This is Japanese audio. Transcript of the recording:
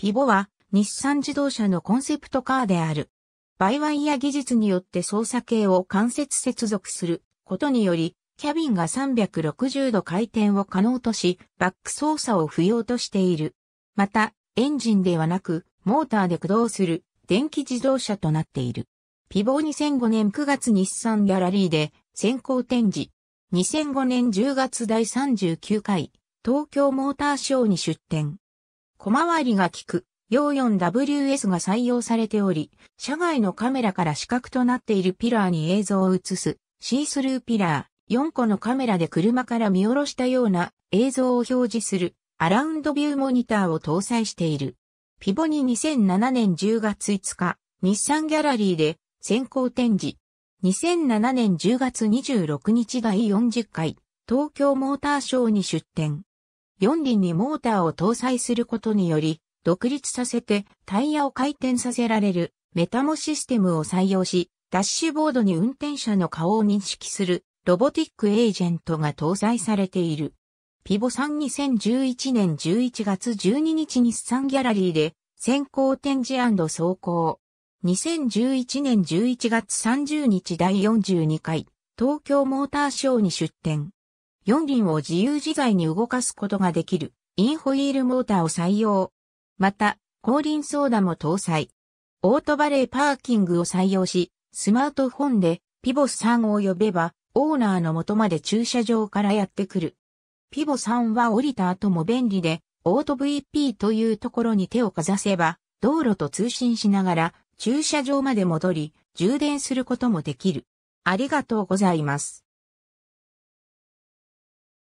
ピボは日産自動車のコンセプトカーである。バイワイヤ技術によって操作系を間接接続することにより、キャビンが360度回転を可能とし、バック操作を不要としている。また、エンジンではなく、モーターで駆動する電気自動車となっている。ピボ2005年9月日産ギャラリーで先行展示。2005年10月第39回東京モーターショーに出展。小回りが利く、ヨ 4WS が採用されており、車外のカメラから死角となっているピラーに映像を映す、シースルーピラー、4個のカメラで車から見下ろしたような映像を表示する、アラウンドビューモニターを搭載している。ピボに2007年10月5日、日産ギャラリーで先行展示。2007年10月26日第40回、東京モーターショーに出展。4輪にモーターを搭載することにより、独立させてタイヤを回転させられるメタモシステムを採用し、ダッシュボードに運転者の顔を認識するロボティックエージェントが搭載されている。ピボさん2011年11月12日日産ギャラリーで先行展示走行。2011年11月30日第42回東京モーターショーに出展。4輪を自由自在に動かすことができるインホイールモーターを採用。また、後輪ソーダも搭載。オートバレーパーキングを採用し、スマートフォンでピボス3を呼べば、オーナーの元まで駐車場からやってくる。ピボ3は降りた後も便利で、オート VP というところに手をかざせば、道路と通信しながら、駐車場まで戻り、充電することもできる。ありがとうございます。